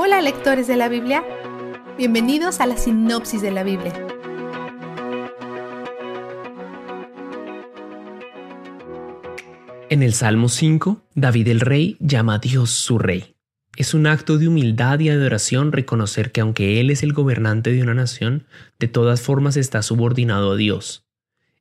Hola lectores de la Biblia, bienvenidos a la sinopsis de la Biblia. En el Salmo 5, David el Rey llama a Dios su Rey. Es un acto de humildad y adoración reconocer que aunque Él es el gobernante de una nación, de todas formas está subordinado a Dios.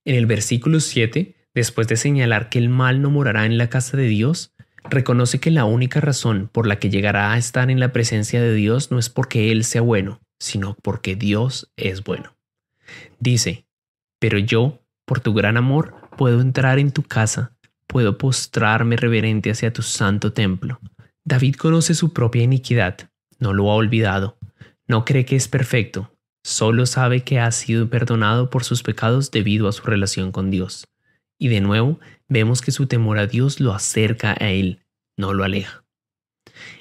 En el versículo 7, después de señalar que el mal no morará en la casa de Dios, reconoce que la única razón por la que llegará a estar en la presencia de Dios no es porque Él sea bueno, sino porque Dios es bueno. Dice, pero yo, por tu gran amor, puedo entrar en tu casa, puedo postrarme reverente hacia tu santo templo. David conoce su propia iniquidad, no lo ha olvidado, no cree que es perfecto, solo sabe que ha sido perdonado por sus pecados debido a su relación con Dios. Y de nuevo, vemos que su temor a Dios lo acerca a Él, no lo aleja.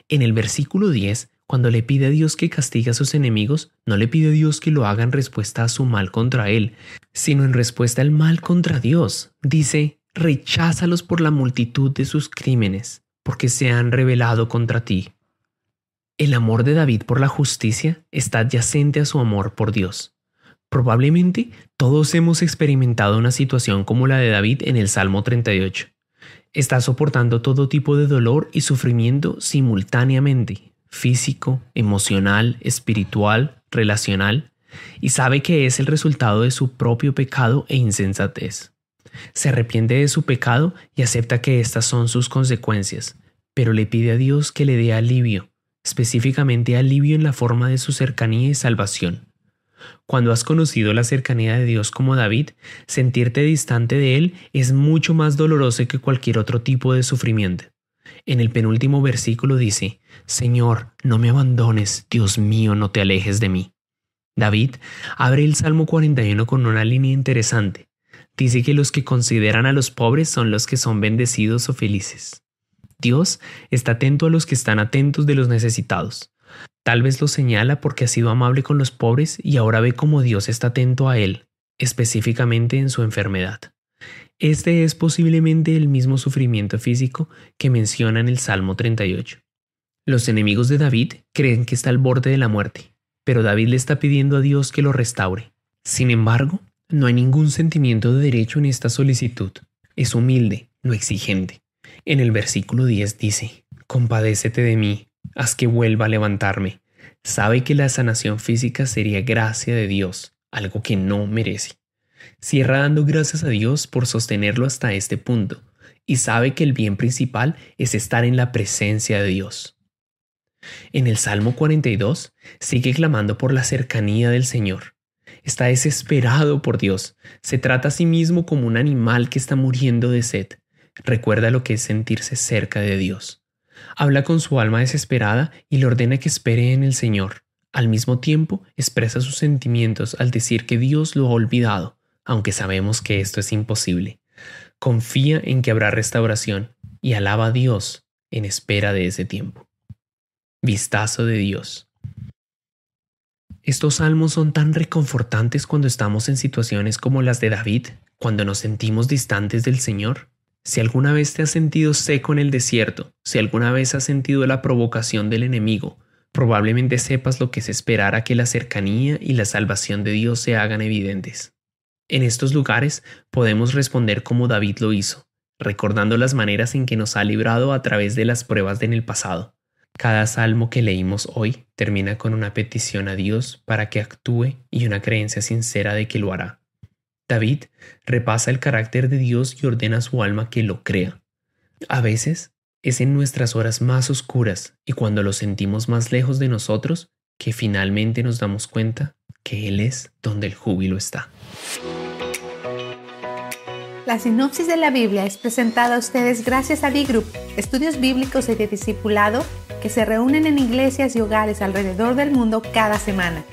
En el versículo 10, cuando le pide a Dios que castigue a sus enemigos, no le pide a Dios que lo haga en respuesta a su mal contra él, sino en respuesta al mal contra Dios. Dice, recházalos por la multitud de sus crímenes, porque se han rebelado contra ti. El amor de David por la justicia está adyacente a su amor por Dios. Probablemente todos hemos experimentado una situación como la de David en el Salmo 38. Está soportando todo tipo de dolor y sufrimiento simultáneamente, físico, emocional, espiritual, relacional, y sabe que es el resultado de su propio pecado e insensatez. Se arrepiente de su pecado y acepta que estas son sus consecuencias, pero le pide a Dios que le dé alivio, específicamente alivio en la forma de su cercanía y salvación. Cuando has conocido la cercanía de Dios como David, sentirte distante de Él es mucho más doloroso que cualquier otro tipo de sufrimiento. En el penúltimo versículo dice, Señor, no me abandones, Dios mío, no te alejes de mí. David abre el Salmo 41 con una línea interesante. Dice que los que consideran a los pobres son los que son bendecidos o felices. Dios está atento a los que están atentos de los necesitados. Tal vez lo señala porque ha sido amable con los pobres y ahora ve cómo Dios está atento a él, específicamente en su enfermedad. Este es posiblemente el mismo sufrimiento físico que menciona en el Salmo 38. Los enemigos de David creen que está al borde de la muerte, pero David le está pidiendo a Dios que lo restaure. Sin embargo, no hay ningún sentimiento de derecho en esta solicitud. Es humilde, no exigente. En el versículo 10 dice, Compadécete de mí, haz que vuelva a levantarme. Sabe que la sanación física sería gracia de Dios, algo que no merece. Cierra dando gracias a Dios por sostenerlo hasta este punto, y sabe que el bien principal es estar en la presencia de Dios. En el Salmo 42 sigue clamando por la cercanía del Señor. Está desesperado por Dios, se trata a sí mismo como un animal que está muriendo de sed. Recuerda lo que es sentirse cerca de Dios. Habla con su alma desesperada y le ordena que espere en el Señor. Al mismo tiempo, expresa sus sentimientos al decir que Dios lo ha olvidado, aunque sabemos que esto es imposible. Confía en que habrá restauración y alaba a Dios en espera de ese tiempo. Vistazo de Dios. Estos salmos son tan reconfortantes cuando estamos en situaciones como las de David, cuando nos sentimos distantes del Señor. Si alguna vez te has sentido seco en el desierto, si alguna vez has sentido la provocación del enemigo, probablemente sepas lo que es esperar a que la cercanía y la salvación de Dios se hagan evidentes. En estos lugares podemos responder como David lo hizo, recordando las maneras en que nos ha librado a través de las pruebas de en el pasado. Cada salmo que leímos hoy termina con una petición a Dios para que actúe y una creencia sincera de que lo hará. David repasa el carácter de Dios y ordena a su alma que lo crea. A veces es en nuestras horas más oscuras y cuando lo sentimos más lejos de nosotros que finalmente nos damos cuenta que Él es donde el júbilo está. La sinopsis de la Biblia es presentada a ustedes gracias a Bigroup, group estudios bíblicos y de discipulado que se reúnen en iglesias y hogares alrededor del mundo cada semana.